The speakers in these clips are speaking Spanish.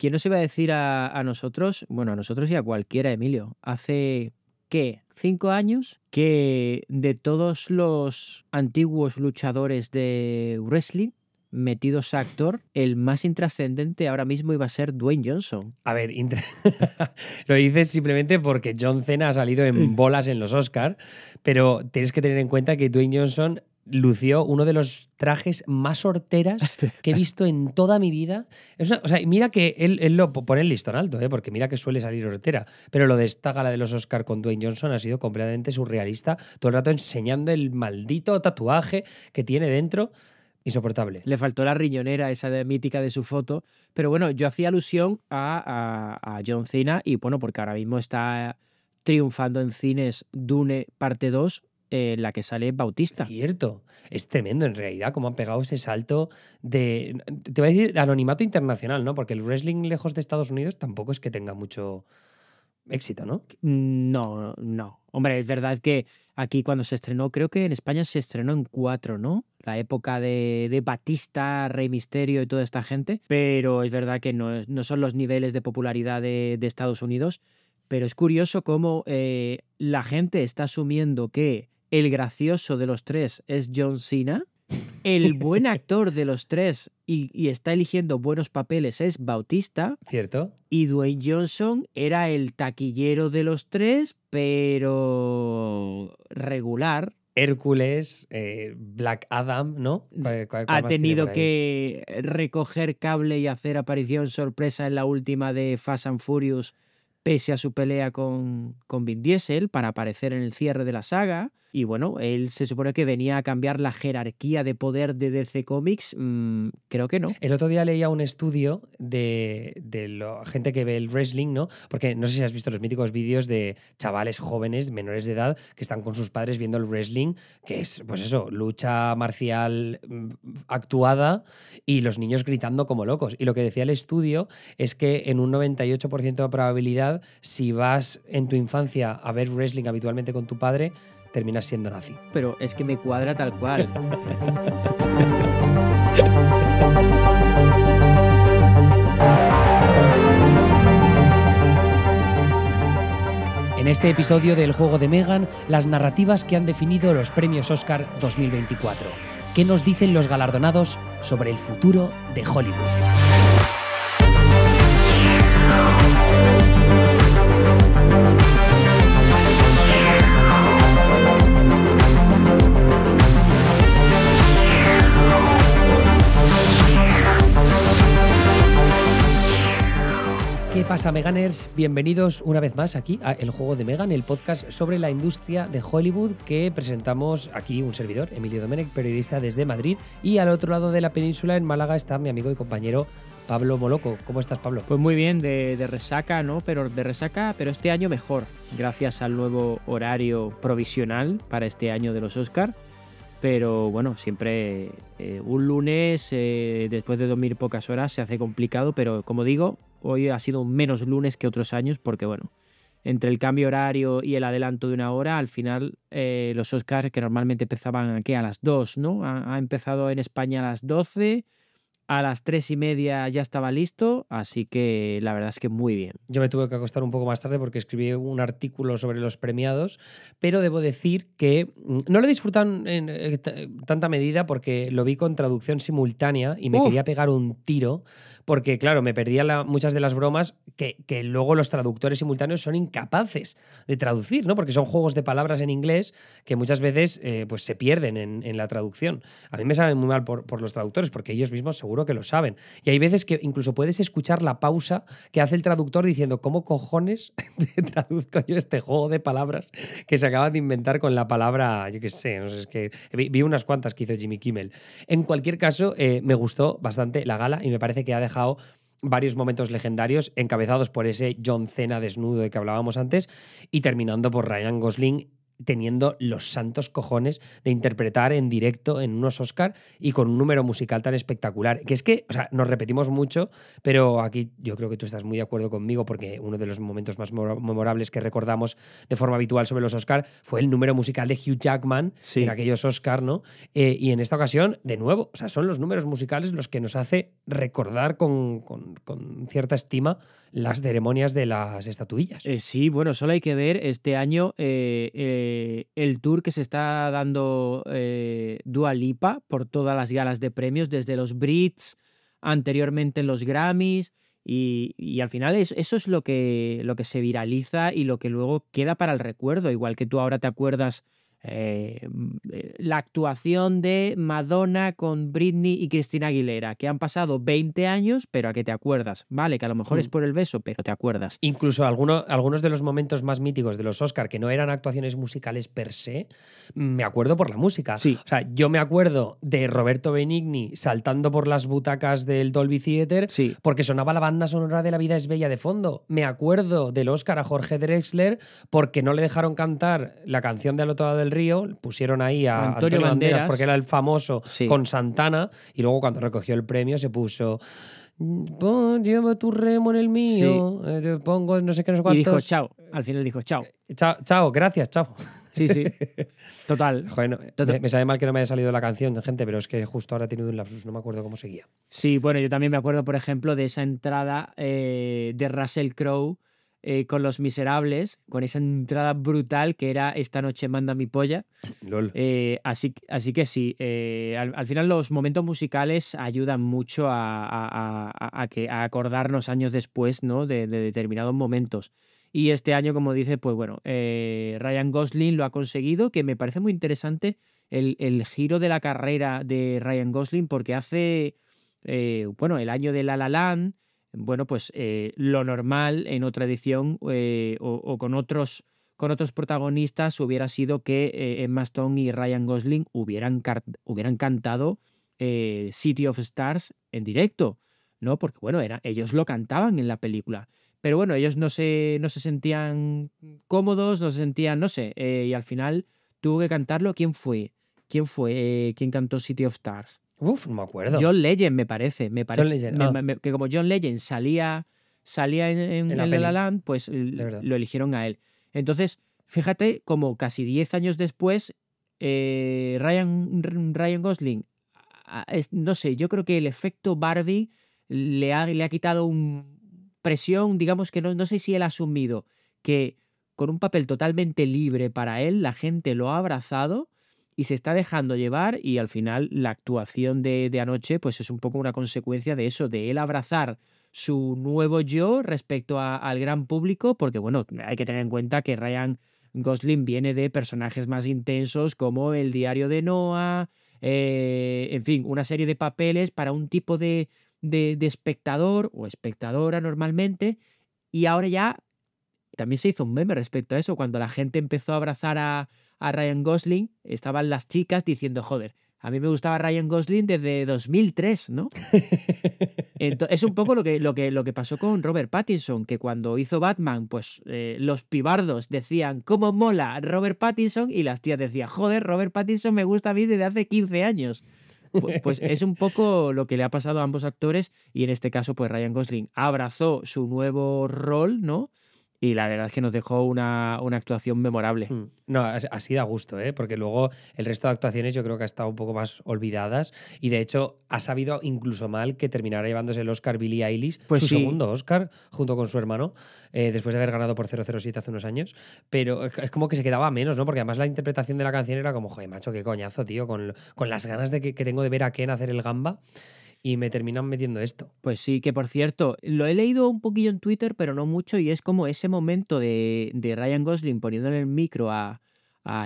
¿Quién nos iba a decir a, nosotros, bueno, a nosotros y a cualquiera, Emilio, hace qué, cinco años, que de todos los antiguos luchadores de wrestling metidos a actor, el más intrascendente ahora mismo iba a ser Dwayne Johnson. A ver, lo dices simplemente porque John Cena ha salido en bolas en los Oscars, pero tienes que tener en cuenta que Dwayne Johnson lució uno de los trajes más horteras que he visto en toda mi vida. o sea, mira que él, lo pone el listón alto, ¿eh? porque mira que suele salir hortera, pero lo de la de los Oscar con Dwayne Johnson ha sido completamente surrealista, todo el rato enseñando el maldito tatuaje que tiene dentro. Insoportable. Le faltó la riñonera, esa mítica de su foto. Pero bueno, yo hacía alusión a, a, a John Cena y bueno, porque ahora mismo está triunfando en cines Dune parte 2, eh, la que sale Bautista. Cierto, es tremendo en realidad cómo han pegado ese salto de, te voy a decir, anonimato internacional, ¿no? Porque el wrestling lejos de Estados Unidos tampoco es que tenga mucho éxito, ¿no? No, no. Hombre, es verdad que aquí cuando se estrenó, creo que en España se estrenó en cuatro, ¿no? La época de, de Batista, Rey Misterio y toda esta gente, pero es verdad que no, son los niveles de popularidad de, Estados Unidos, pero es curioso cómo eh, la gente está asumiendo que el gracioso de los tres es John Cena, el buen actor de los tres y, está eligiendo buenos papeles es Bautista. Cierto. Y Dwayne Johnson era el taquillero de los tres, pero regular. Hércules, eh, Black Adam, ¿no? ha tenido que recoger cable y hacer aparición sorpresa en la última de Fast and Furious, pese a su pelea con, con Vin Diesel, para aparecer en el cierre de la saga. Y bueno, él se supone que venía a cambiar la jerarquía de poder de DC Comics. Mm, creo que no. El otro día leía un estudio de, la gente que ve el wrestling, ¿no? Porque no sé si has visto los míticos vídeos de chavales jóvenes, menores de edad, que están con sus padres viendo el wrestling, que es, pues eso, lucha marcial mm, actuada y los niños gritando como locos. Y lo que decía el estudio es que en un 98% de probabilidad, si vas en tu infancia a ver wrestling habitualmente con tu padre, terminas siendo nazi. Pero es que me cuadra tal cual. En este episodio del juego de Megan, las narrativas que han definido los premios Oscar 2024. ¿Qué nos dicen los galardonados sobre el futuro de Hollywood? ¿Qué pasa, Meganers? Bienvenidos una vez más aquí a El Juego de Megan, el podcast sobre la industria de Hollywood que presentamos aquí un servidor, Emilio Domenech, periodista desde Madrid. Y al otro lado de la península, en Málaga, está mi amigo y compañero Pablo Moloco. ¿Cómo estás, Pablo? Pues muy bien, de, resaca, ¿no? Pero de resaca, pero este año mejor, gracias al nuevo horario provisional para este año de los Oscars. Pero bueno, siempre eh, un lunes, eh, después de dormir pocas horas, se hace complicado, pero como digo, hoy ha sido menos lunes que otros años porque, bueno, entre el cambio horario y el adelanto de una hora, al final eh, los Oscars que normalmente empezaban aquí a las 2, ¿no? Ha, empezado en España a las 12, a las 3 y media ya estaba listo, así que la verdad es que muy bien. Yo me tuve que acostar un poco más tarde porque escribí un artículo sobre los premiados, pero debo decir que mm, no lo he en, en, eh, tanta medida porque lo vi con traducción simultánea y me quería pegar un tiro porque claro, me perdía muchas de las bromas que, luego los traductores simultáneos son incapaces de traducir, ¿no? Porque son juegos de palabras en inglés que muchas veces eh, pues se pierden en, la traducción. A mí me saben muy mal por, los traductores, porque ellos mismos seguro que lo saben. Y hay veces que incluso puedes escuchar la pausa que hace el traductor diciendo, ¿cómo cojones traduzco yo este juego de palabras que se acaba de inventar con la palabra, yo qué sé, no sé, que vi, unas cuantas que hizo Jimmy Kimmel. En cualquier caso, eh, me gustó bastante la gala y me parece que ha dejado varios momentos legendarios encabezados por ese John Cena desnudo de que hablábamos antes y terminando por Ryan Gosling teniendo los santos cojones de interpretar en directo en unos Oscar y con un número musical tan espectacular. Que es que, o sea, nos repetimos mucho, pero aquí yo creo que tú estás muy de acuerdo conmigo porque uno de los momentos más memorables que recordamos de forma habitual sobre los Oscar fue el número musical de Hugh Jackman en aquellos Oscar, ¿no? Eh, y en esta ocasión, de nuevo, o sea, son los números musicales los que nos hace recordar con, con cierta estima las ceremonias de las estatuillas. Eh, sí, bueno, solo hay que ver este año eh, eh, el tour que se está dando Dua Lipa por todas las galas de premios, desde los Brits, anteriormente en los Grammys. Y, al final es, eso es lo que, lo que se viraliza y lo que luego queda para el recuerdo, igual que tú ahora te acuerdas eh, eh, la actuación de Madonna con Britney y Cristina Aguilera, que han pasado 20 años, pero a que te acuerdas. Vale, que a lo mejor es mm. por el beso, pero te acuerdas. Incluso algunos, algunos de los momentos más míticos de los Oscar, que no eran actuaciones musicales per se, me acuerdo por la música. O sea, yo me acuerdo de Roberto Benigni saltando por las butacas del Dolby Theater porque sonaba la banda sonora de La vida es bella de fondo. Me acuerdo del Oscar a Jorge Drexler porque no le dejaron cantar la canción de Al otro lado del Río, pusieron ahí a Antonio, Banderas, porque era el famoso con Santana, y luego cuando recogió el premio se puso Llevo tu remo en el mío, eh, te pongo no sé qué, no sé Y dijo chao, al final dijo chao. Eh, chao, gracias, chao. Sí, sí. Total. Me, sabe mal que no me haya salido la canción, gente, pero es que justo ahora he tenido un lapsus, no me acuerdo cómo seguía. Sí, bueno, yo también me acuerdo, por ejemplo, de esa entrada eh, de Russell Crowe eh, con Los Miserables, con esa entrada brutal que era Esta noche manda mi polla. Eh, así, que sí, eh, al, final los momentos musicales ayudan mucho a, a, que, acordarnos años después ¿no? de, determinados momentos. Y este año, como dice pues bueno, Ryan Gosling lo ha conseguido, que me parece muy interesante el, giro de la carrera de Ryan Gosling, porque hace, bueno, el año de La La Land, bueno, pues eh, lo normal en otra edición eh, o, con otros con otros protagonistas hubiera sido que eh, Emma Stone y Ryan Gosling hubieran, hubieran cantado City of Stars en directo, ¿no? Porque bueno, era, ellos lo cantaban en la película. Pero bueno, ellos no se, no se sentían cómodos, no se sentían, no sé, y al final tuvo que cantarlo. ¿Quién fue? ¿Quién fue? ¿Quién cantó City of Stars? Uf, no me acuerdo. John Legend, me parece. Me parece ah. que como John Legend salía, salía en, la, Land, pues lo eligieron a él. Entonces, fíjate como casi 10 años después, eh, Ryan, Ryan Gosling, no sé, yo creo que el efecto Barbie le ha, le ha quitado un presión, digamos que no, no sé si él ha asumido que con un papel totalmente libre para él, la gente lo ha abrazado y se está dejando llevar y al final la actuación de, de, anoche pues es un poco una consecuencia de eso, de él abrazar su nuevo yo respecto a, al gran público, porque bueno, hay que tener en cuenta que Ryan Gosling viene de personajes más intensos como El diario de Noah, eh, en fin, una serie de papeles para un tipo de, de espectador o espectadora normalmente, y ahora ya también se hizo un meme respecto a eso, cuando la gente empezó a abrazar a, a Ryan Gosling, estaban las chicas diciendo, joder, a mí me gustaba Ryan Gosling desde 2003, ¿no? es un poco lo que, lo, que, lo que pasó con Robert Pattinson, que cuando hizo Batman, pues eh, los pibardos decían, ¿cómo mola Robert Pattinson? Y las tías decían, joder, Robert Pattinson me gusta a mí desde hace 15 años. Pues, pues es un poco lo que le ha pasado a ambos actores y en este caso, pues Ryan Gosling abrazó su nuevo rol, ¿no? y la verdad es que nos dejó una, una actuación memorable. Mm. No, ha sido a gusto, ¿eh? porque luego el resto de actuaciones yo creo que ha estado un poco más olvidadas y de hecho ha sabido incluso mal que terminara llevándose el Oscar Billy Eilish, pues su segundo Oscar, junto con su hermano, eh, después de haber ganado por 007 hace unos años, pero es como que se quedaba menos, ¿no? porque además la interpretación de la canción era como, joder, macho, qué coñazo, tío, con, con las ganas de que, que tengo de ver a Ken hacer el gamba y me terminan metiendo esto. Pues sí, que por cierto, lo he leído un poquillo en Twitter, pero no mucho, y es como ese momento de, de Ryan Gosling en el micro a,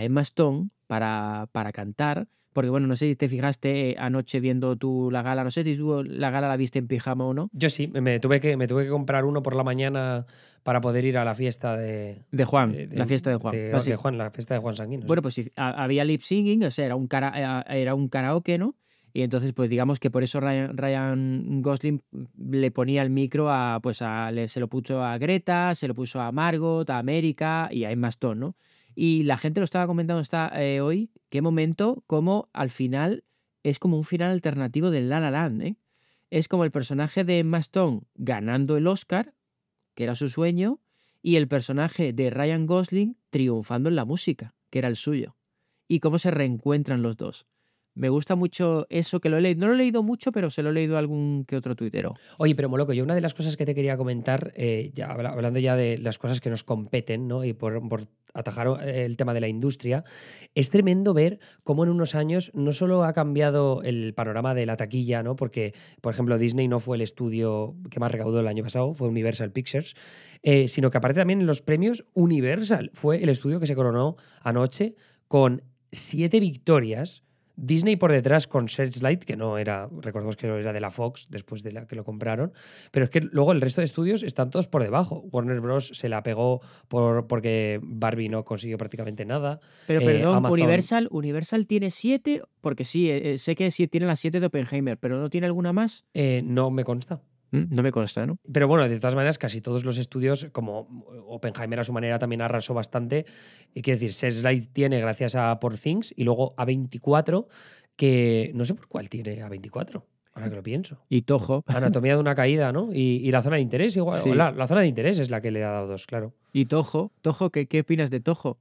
Emma Stone para, para, cantar. Porque bueno, no sé si te fijaste eh, anoche viendo tú la gala, no sé si tú la gala la viste en pijama o no. Yo sí, me tuve que, me tuve que comprar uno por la mañana para poder ir a la fiesta de... De Juan, la fiesta de Juan. De, pues Juan. La fiesta de Juan Sanguino. Bueno, pues sí, había lip singing, o sea, era un, cara, eh, era un karaoke, ¿no? Y entonces, pues digamos que por eso Ryan, Gosling le ponía el micro a, pues a, se lo puso a Greta, se lo puso a Margot, a América y a Emma Stone, ¿no? Y la gente lo estaba comentando hasta eh, hoy, qué momento, cómo al final es como un final alternativo del La La Land, ¿eh? Es como el personaje de Emma Stone ganando el Oscar, que era su sueño, y el personaje de Ryan Gosling triunfando en la música, que era el suyo. Y cómo se reencuentran los dos me gusta mucho eso que lo he leído. No lo he leído mucho, pero se lo he leído a algún que otro tuitero. Oye, pero Moloco, yo una de las cosas que te quería comentar, eh, ya, hablando ya de las cosas que nos competen, ¿no? Y por, atajar eh, el tema de la industria, es tremendo ver cómo en unos años no solo ha cambiado el panorama de la taquilla, ¿no? Porque, por ejemplo, Disney no fue el estudio que más recaudó el año pasado, fue Universal Pictures, eh, sino que aparte también en los premios Universal fue el estudio que se coronó anoche con siete victorias Disney por detrás con Searchlight, que no era, recordemos que era de la Fox después de la que lo compraron, pero es que luego el resto de estudios están todos por debajo. Warner Bros. se la pegó por, porque Barbie no consiguió prácticamente nada. Pero eh, perdón, Universal, Universal tiene siete, porque sí, eh, eh, sé que sí tiene las siete de Oppenheimer, pero ¿no tiene alguna más? no me consta. Mm, no me consta, ¿no? Pero bueno, de todas maneras, casi todos los estudios, como Oppenheimer a su manera también arrasó bastante, y quiero decir, Slides tiene gracias a Por Things y luego a 24, que no sé por cuál tiene a 24. Ahora que lo pienso. Y Tojo. Anatomía de una caída, ¿no? Y, la zona de interés, igual. Sí. La, zona de interés es la que le ha dado dos, claro. Y Tojo. Tojo, ¿qué, qué opinas de Tojo?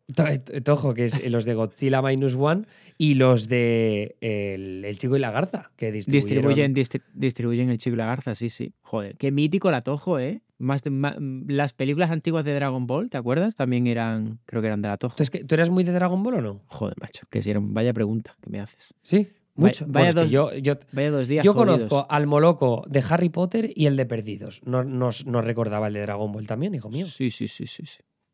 Tojo, eh, que es los de Godzilla Minus One y los de El, Chico y la Garza, que distribuyen. distribuyen El Chico y la Garza, sí, sí. Joder, qué mítico la Tojo, ¿eh? Más, las películas antiguas de Dragon Ball, ¿te acuerdas? También eran, creo que eran de la Tojo. ¿Tú, ¿Tú eras muy de Dragon Ball o no? Joder, macho, que si era, vaya pregunta que me haces. Sí. Mucho. Vaya, dos, yo, días. Yo conozco al Moloco de Harry Potter y el de Perdidos. nos, recordaba el de Dragon Ball también, hijo mío. Sí, sí, sí, sí.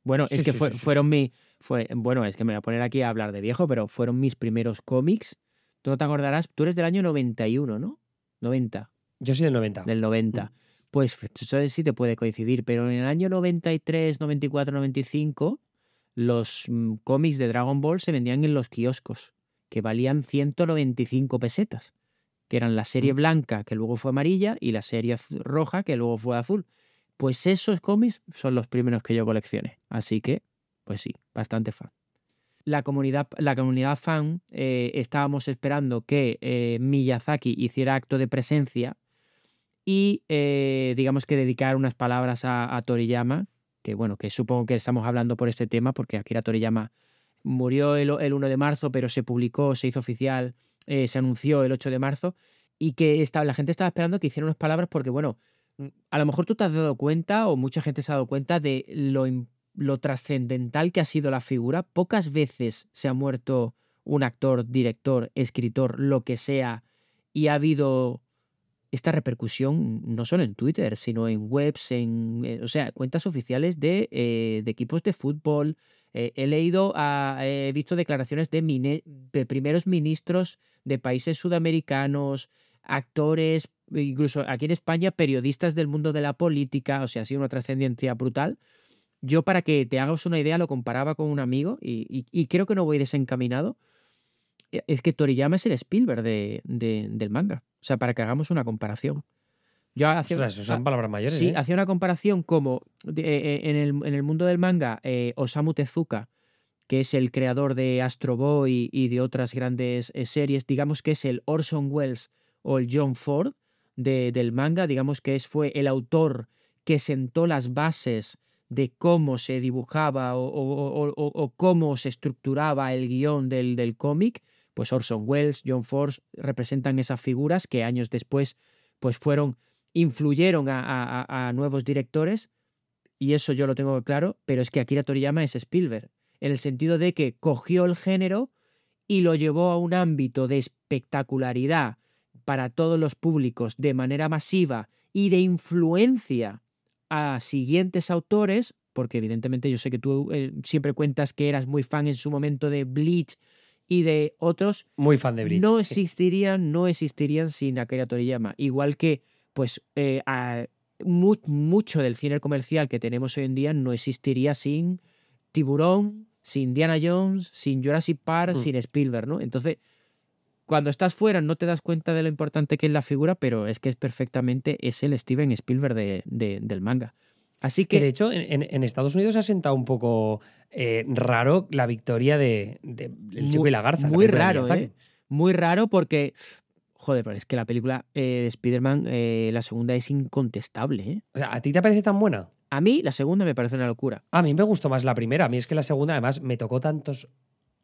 Bueno, es que fueron mi. Fue, bueno, es que me voy a poner aquí a hablar de viejo, pero fueron mis primeros cómics. Tú no te acordarás, tú eres del año 91, ¿no? 90. Yo soy del 90. Del 90. Mm. Pues eso sí te puede coincidir, pero en el año 93, 94, 95, los mm, cómics de Dragon Ball se vendían en los kioscos que valían 195 pesetas, que eran la serie mm. blanca, que luego fue amarilla, y la serie roja, que luego fue azul. Pues esos cómics son los primeros que yo coleccioné. Así que, pues sí, bastante fan. La comunidad, la comunidad fan eh, estábamos esperando que eh, Miyazaki hiciera acto de presencia y eh, digamos que dedicar unas palabras a, Toriyama, que bueno, que supongo que estamos hablando por este tema, porque aquí era Toriyama murió el, 1 de marzo, pero se publicó, se hizo oficial, eh, se anunció el 8 de marzo, y que la gente estaba esperando que hiciera unas palabras porque, bueno, mm, a lo mejor tú te has dado cuenta, o mucha gente se ha dado cuenta, de lo, trascendental que ha sido la figura. Pocas veces se ha muerto un actor, director, escritor, lo que sea, y ha habido esta repercusión no solo en Twitter, sino en webs, en, eh, o sea, cuentas oficiales de eh, equipos de fútbol, eh, he leído, ah, he visto declaraciones de, primeros ministros de países sudamericanos, actores, incluso aquí en España, periodistas del mundo de la política, o sea, ha sido una trascendencia brutal. Yo para que te hagas una idea lo comparaba con un amigo y, creo que no voy desencaminado. E, es que Toriyama es el Spielberg del manga, o sea, para que hagamos una comparación. Yo ¿eh? hacía, Sí, una comparación como eh, eh, en, el, mundo del manga, Osamu Tezuka, que es el creador de Astro Boy y de otras grandes series, digamos que es el Orson Welles o el John Ford del manga, digamos que es, fue el autor que sentó las bases de cómo se dibujaba o, cómo se estructuraba el guión del, del cómic, pues Orson Welles, John Ford representan esas figuras que años después pues fueron influyeron a, nuevos directores, y eso yo lo tengo claro, pero es que Akira Toriyama es Spielberg, en el sentido de que cogió el género y lo llevó a un ámbito de espectacularidad para todos los públicos de manera masiva y de influencia a siguientes autores, porque evidentemente yo sé que tú eh, siempre cuentas que eras muy fan en su momento de Bleach y de otros. Muy fan de Bleach. No existirían, no existirían sin Akira Toriyama. Igual que pues eh, mucho del cine comercial que tenemos hoy en día no existiría sin Tiburón, sin Indiana Jones, sin Jurassic Park, hmm. sin Spielberg, ¿no? Entonces, cuando estás fuera no te das cuenta de lo importante que es la figura, pero es que es perfectamente es el Steven Spielberg del manga. Así que... de hecho, en, Estados Unidos se ha sentado un poco eh, raro la victoria de, Chico y la Garza. Muy raro, ¿eh? Muy raro porque Joder, pero es que la película eh, de Spider-Man, eh, la segunda es incontestable. ¿eh? O sea, ¿a ti te parece tan buena? A mí la segunda me parece una locura. A mí me gustó más la primera. A mí es que la segunda, además, me tocó tantos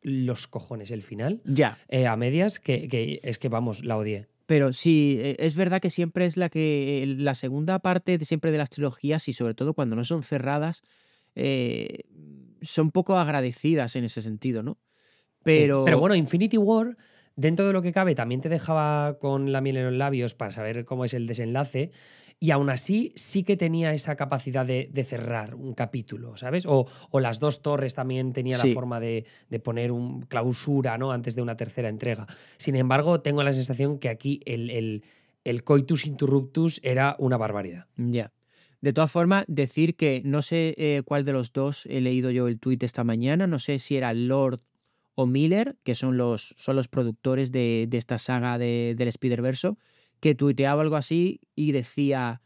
los cojones el final. Ya. a medias, que, es que, vamos, la odié. Pero sí, es verdad que siempre es la que la segunda parte de siempre de las trilogías y sobre todo cuando no son cerradas son poco agradecidas en ese sentido, ¿no? Pero, pero bueno, Infinity War Dentro de lo que cabe, también te dejaba con la miel en los labios para saber cómo es el desenlace. Y aún así, sí que tenía esa capacidad de, cerrar un capítulo, ¿sabes? O, las dos torres también tenía la forma de, poner un clausura, ¿no? Antes de una tercera entrega. Sin embargo, tengo la sensación que aquí el, coitus interruptus era una barbaridad. Ya. De todas formas, decir que no sé eh, cuál de los dos he leído yo el tuit esta mañana, no sé si era Lord o Miller, que son los, son los productores de, esta saga del Spider-Verse, que tuiteaba algo así y decía,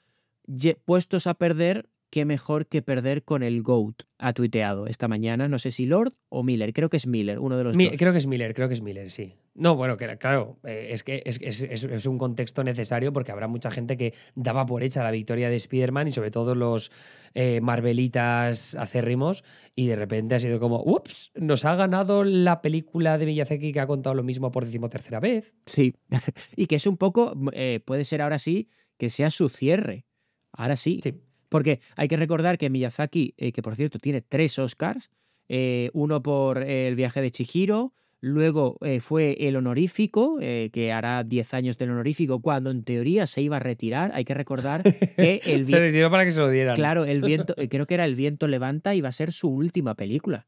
puestos a perder, qué mejor que perder con el GOAT, ha tuiteado esta mañana. No sé si Lord o Miller, creo que es Miller, uno de los. dos. Creo que es Miller, creo que es Miller, sí. No, bueno, claro, eh, es que es, un contexto necesario porque habrá mucha gente que daba por hecha la victoria de Spider-Man y sobre todo los eh, Marvelitas acérrimos y de repente ha sido como, ups, nos ha ganado la película de Miyazaki que ha contado lo mismo por decimotercera vez. Sí, y que es un poco, eh, puede ser ahora sí, que sea su cierre. Ahora sí, sí. Porque hay que recordar que Miyazaki, eh, que por cierto tiene tres Oscars, eh, uno por el viaje de Chihiro, luego eh, fue el honorífico, que hará 10 años del honorífico, cuando en teoría se iba a retirar. Hay que recordar que el viento. se retiró para que se lo dieran. Claro, el viento, creo que era El viento levanta y va a ser su última película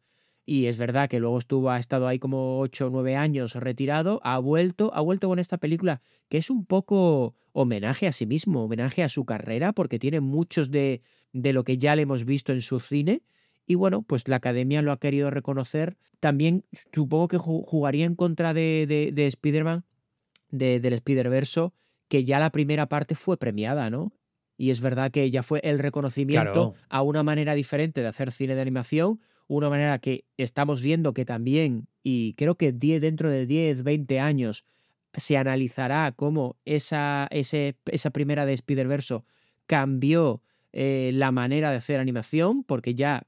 y es verdad que luego estuvo, ha estado ahí como 8 o 9 años retirado, ha vuelto, ha vuelto con esta película que es un poco homenaje a sí mismo, homenaje a su carrera, porque tiene muchos de, de lo que ya le hemos visto en su cine. Y bueno, pues la academia lo ha querido reconocer. También supongo que jugaría en contra de, de, Spider-Man, del Spider-Verso, que ya la primera parte fue premiada, ¿no? Y es verdad que ya fue el reconocimiento a una manera diferente de hacer cine de animación, una manera que estamos viendo que también, y creo que dentro de 10, 20 años, se analizará cómo esa, ese, esa primera de Spider-Verse cambió eh, la manera de hacer animación, porque ya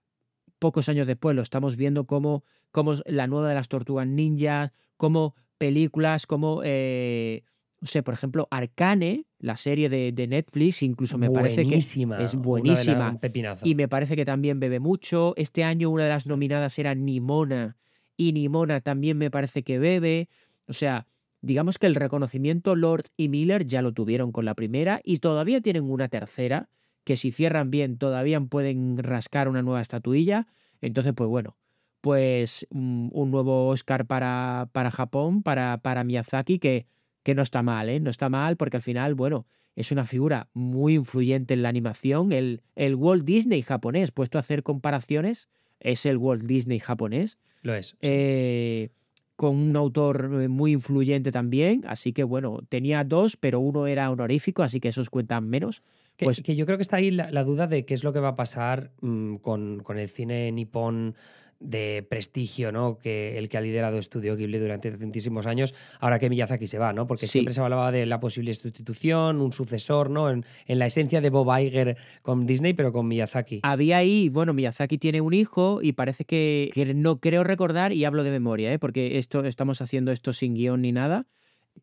pocos años después lo estamos viendo como, como la nueva de las tortugas ninjas, como películas, como, eh, no sé por ejemplo, Arcane, la serie de, Netflix, incluso me parece que es buenísima. y me parece que también bebe mucho. Este año una de las nominadas era Nimona y Nimona también me parece que bebe. O sea, digamos que el reconocimiento Lord y Miller ya lo tuvieron con la primera y todavía tienen una tercera que si cierran bien todavía pueden rascar una nueva estatuilla. Entonces, pues bueno, pues mm, un, nuevo Oscar para, para Japón, para, para Miyazaki, que que no está mal, ¿eh? No está mal porque al final, bueno, es una figura muy influyente en la animación. El, el Walt Disney japonés, puesto a hacer comparaciones, es el Walt Disney japonés. Lo es. Eh, con un autor eh, muy influyente también, así que bueno, tenía dos, pero uno era honorífico, así que esos cuentan menos. pues, que yo creo que está ahí la, duda de qué es lo que va a pasar mm, con, con, el cine nipón de prestigio, ¿no? Que el que ha liderado Estudio Ghibli durante tantísimos años, ahora que Miyazaki se va, ¿no? Porque siempre se hablaba de la posible sustitución, un sucesor, ¿no? En, la esencia de Bob Iger con Disney, pero con Miyazaki. Había ahí, bueno, Miyazaki tiene un hijo y parece que, no creo recordar, y hablo de memoria, ¿eh? Porque esto, estamos haciendo esto sin guión ni nada.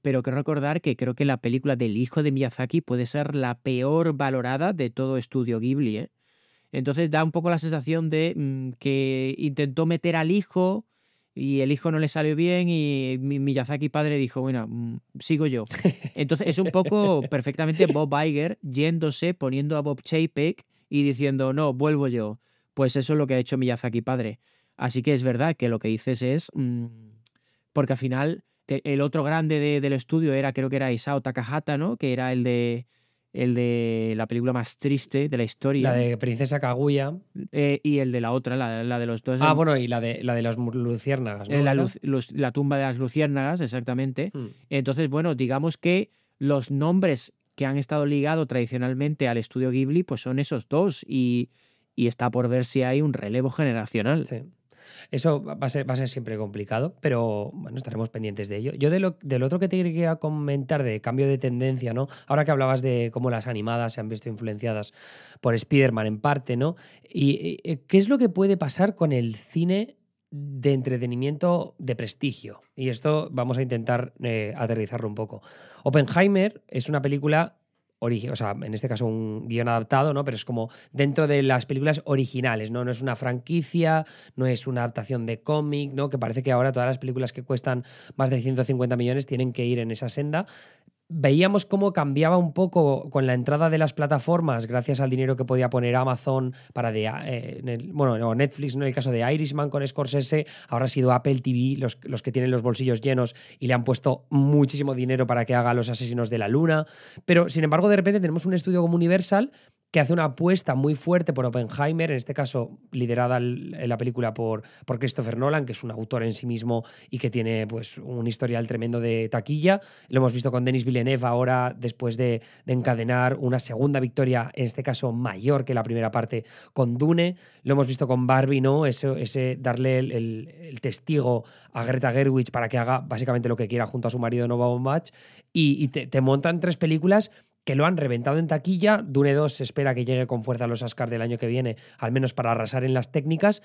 Pero creo recordar que creo que la película del hijo de Miyazaki puede ser la peor valorada de todo estudio Ghibli. ¿eh? Entonces da un poco la sensación de mm, que intentó meter al hijo y el hijo no le salió bien y Miyazaki padre dijo, bueno, mm, sigo yo. Entonces es un poco perfectamente Bob Iger yéndose, poniendo a Bob Chapek y diciendo, no, vuelvo yo. Pues eso es lo que ha hecho Miyazaki padre. Así que es verdad que lo que dices es, mm, porque al final el otro grande del estudio era, creo que era Isao Takahata, ¿no? Que era el de el de la película más triste de la historia. La de Princesa Kaguya. Eh, y el de la otra, la, de los dos. Ah, bueno, y la de, la de las luciérnagas. Eh, la, tumba de las luciérnagas, exactamente. Hmm. Entonces, bueno, digamos que los nombres que han estado ligados tradicionalmente al estudio Ghibli, pues son esos dos y, y está por ver si hay un relevo generacional. Sí. Eso va a ser, siempre complicado, pero bueno, estaremos pendientes de ello. Yo del otro que te quería comentar de cambio de tendencia, ¿no? Ahora que hablabas de cómo las animadas se han visto influenciadas por Spider-Man en parte, ¿no? ¿Y eh, qué es lo que puede pasar con el cine de entretenimiento de prestigio. Y esto vamos a intentar eh, aterrizarlo un poco. Oppenheimer es una película o sea, en este caso un guión adaptado, ¿no? Pero es como dentro de las películas originales, ¿no? No es una franquicia, no es una adaptación de cómic, ¿no? Que parece que ahora todas las películas que cuestan más de 150 millones tienen que ir en esa senda, veíamos cómo cambiaba un poco con la entrada de las plataformas, gracias al dinero que podía poner Amazon para eh, bueno, Netflix, en el caso de Irisman con Scorsese, ahora ha sido Apple TV los, que tienen los bolsillos llenos y le han puesto muchísimo dinero para que haga Los Asesinos de la Luna. Pero sin embargo, de repente tenemos un estudio como Universal que hace una apuesta muy fuerte por Oppenheimer, en este caso liderada en la película por, por Christopher Nolan, que es un autor en sí mismo y que tiene pues, un historial tremendo de taquilla. Lo hemos visto con Denis Villeneuve Villeneuve ahora, después de, encadenar una segunda victoria, en este caso mayor que la primera parte con Dune. Lo hemos visto con Barbie, ¿no? Ese, darle el, testigo a Greta Gerwig para que haga básicamente lo que quiera junto a su marido Nova Bombach. Y, te, montan tres películas que lo han reventado en taquilla. Dune 2 se espera que llegue con fuerza a los Oscars del año que viene, al menos para arrasar en las técnicas.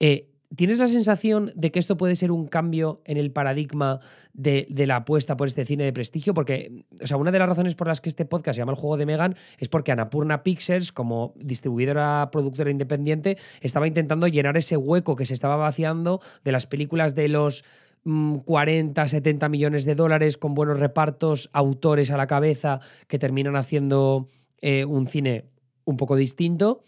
Eh, ¿Tienes la sensación de que esto puede ser un cambio en el paradigma de, la apuesta por este cine de prestigio? Porque, o sea, una de las razones por las que este podcast se llama El Juego de Megan es porque Anapurna Pictures, como distribuidora productora independiente, estaba intentando llenar ese hueco que se estaba vaciando de las películas de los 40, mm, 70 millones de dólares con buenos repartos, autores a la cabeza que terminan haciendo eh, un cine un poco distinto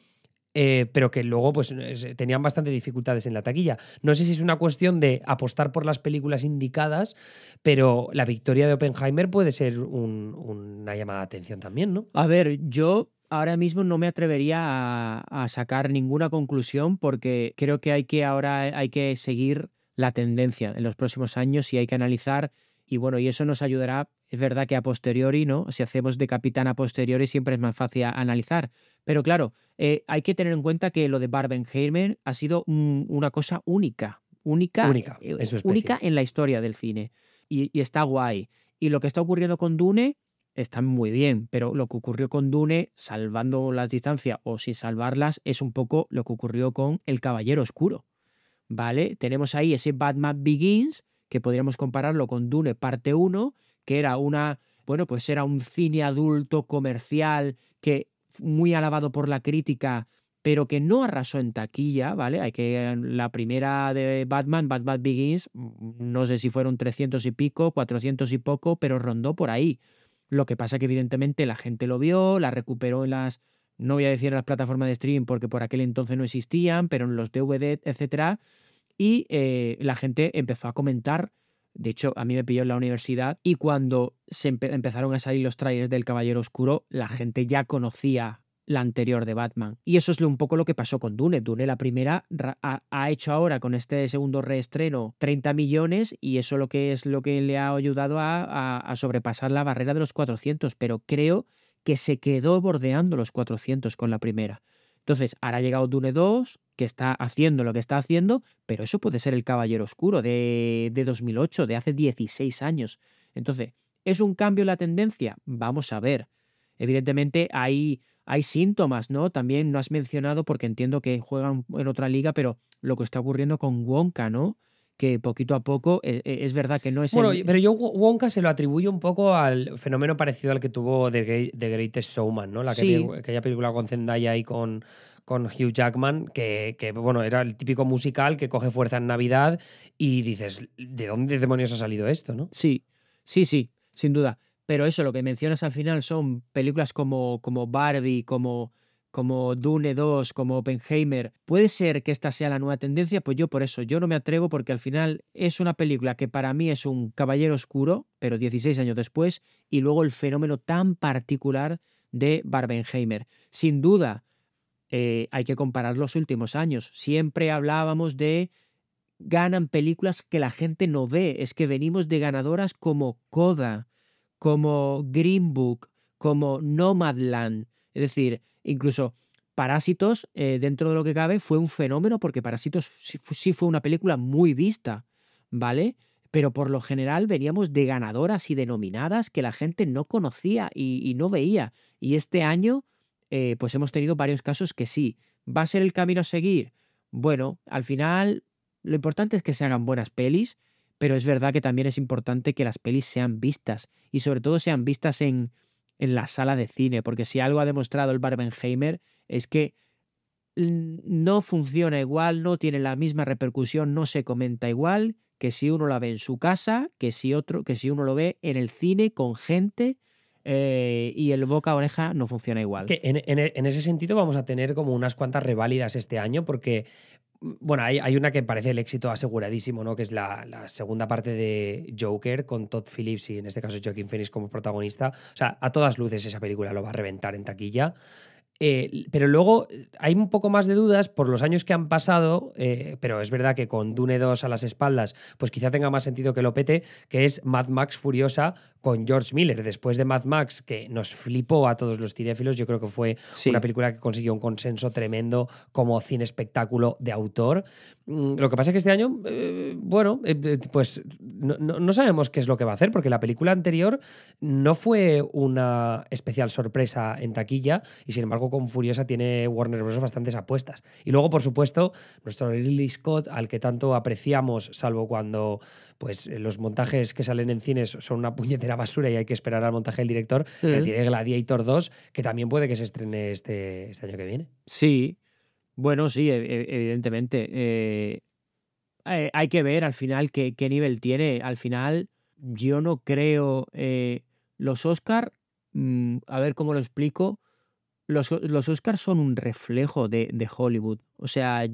eh, pero que luego pues, tenían bastante dificultades en la taquilla. No sé si es una cuestión de apostar por las películas indicadas, pero la victoria de Oppenheimer puede ser una llamada de atención también, ¿no? A ver, yo ahora mismo no me atrevería a, a, sacar ninguna conclusión porque creo que hay que ahora hay que seguir la tendencia en los próximos años y hay que analizar y bueno, y eso nos ayudará es verdad que a posteriori, ¿no? Si hacemos de capitán a posteriori siempre es más fácil analizar. Pero claro, eh, hay que tener en cuenta que lo de Barbenheimer ha sido una cosa única. Única, única, eh, única, en la historia del cine. Y, está guay. Y lo que está ocurriendo con Dune está muy bien, pero lo que ocurrió con Dune, salvando las distancias o sin salvarlas, es un poco lo que ocurrió con El Caballero Oscuro. ¿Vale? Tenemos ahí ese Batman Begins, que podríamos compararlo con Dune parte 1, que era una, bueno, pues era un cine adulto comercial que muy alabado por la crítica, pero que no arrasó en taquilla, ¿vale? Hay que la primera de Batman, Batman Begins, mm, no sé si fueron 300 y pico, 400 y poco, pero rondó por ahí. Lo que pasa que evidentemente la gente lo vio, la recuperó en las no voy a decir las plataformas de streaming porque por aquel entonces no existían, pero en los DVD, etcétera, y eh, la gente empezó a comentar de hecho, a mí me pilló en la universidad y cuando se empezaron a salir los trailers del Caballero Oscuro, la gente ya conocía la anterior de Batman. Y eso es un poco lo que pasó con Dune. Dune, la primera, ha, hecho ahora con este segundo reestreno 30 millones y eso lo que es lo que le ha ayudado a, a, a sobrepasar la barrera de los 400, pero creo que se quedó bordeando los 400 con la primera. Entonces, ahora ha llegado Dune 2, que está haciendo lo que está haciendo, pero eso puede ser el Caballero Oscuro de, 2008, de hace 16 años. Entonces, ¿es un cambio la tendencia? Vamos a ver. Evidentemente hay, hay síntomas, ¿no? También no has mencionado, porque entiendo que juegan en otra liga, pero lo que está ocurriendo con Wonka, ¿no? que poquito a poco eh, eh, es, verdad que no es. Bueno, pero yo Wonka se lo atribuyo un poco al fenómeno parecido al que tuvo The, Greatest Showman, ¿no? La que, aquella película con Zendaya y con, con Hugh Jackman, que, bueno, era el típico musical que coge fuerza en Navidad y dices, ¿de dónde demonios ha salido esto? ¿no? Sí, sí, sí, sin duda. Pero eso, lo que mencionas al final son películas como, como Barbie, como, como Dune 2, como Oppenheimer. ¿Puede ser que esta sea la nueva tendencia? Pues yo por eso, yo no me atrevo porque al final es una película que para mí es un caballero oscuro, pero 16 años después, y luego el fenómeno tan particular de Barbenheimer. Sin duda, eh, hay que comparar los últimos años. Siempre hablábamos de ganan películas que la gente no ve. Es que venimos de ganadoras como Coda, como Green Book, como Nomadland. Es decir, incluso Parásitos, eh, dentro de lo que cabe, fue un fenómeno porque Parásitos sí, fue una película muy vista, ¿vale? Pero por lo general veníamos de ganadoras y denominadas que la gente no conocía y no veía. Y este año eh, pues hemos tenido varios casos que sí. ¿Va a ser el camino a seguir? Bueno, al final lo importante es que se hagan buenas pelis, pero es verdad que también es importante que las pelis sean vistas y sobre todo sean vistas en, en la sala de cine, porque si algo ha demostrado el Barbenheimer es que no funciona igual, no tiene la misma repercusión, no se comenta igual que si uno la ve en su casa, que si otro, que si uno lo ve en el cine con gente eh, y el boca oreja no funciona igual. en, ese sentido vamos a tener como unas cuantas reválidas este año porque... Mm, bueno, hay, una que parece el éxito aseguradísimo, ¿no? Que es la, la, segunda parte de Joker con Todd Phillips y en este caso Joaquin Phoenix como protagonista. O sea, a todas luces esa película lo va a reventar en taquilla. Eh, pero luego eh, hay un poco más de dudas por los años que han pasado, eh, pero es verdad que con Dune 2 a las espaldas, pues quizá tenga más sentido que lo pete, que es Mad Max Furiosa con George Miller. Después de Mad Max, que nos flipó a todos los cinéfilos, yo creo que fue una película que consiguió un consenso tremendo como cine espectáculo de autor. Mm, lo que pasa es que este año, bueno, pues no sabemos qué es lo que va a hacer, porque la película anterior no fue una especial sorpresa en taquilla y sin embargo con Furiosa tiene Warner Bros. bastantes apuestas. Y luego, por supuesto, nuestro Ridley Scott, al que tanto apreciamos, salvo cuando pues, los montajes que salen en cines son una puñetera basura y hay que esperar al montaje del director, que mm. tiene Gladiator 2, que también puede que se estrene este, este año que viene. Sí, bueno, sí, e, e, evidentemente. Eh, eh, hay que ver al final qué, qué, nivel tiene. Al final, yo no creo... Eh, los Oscar, mm, a ver cómo lo explico, los, los Oscars son un reflejo de, de Hollywood. O sea,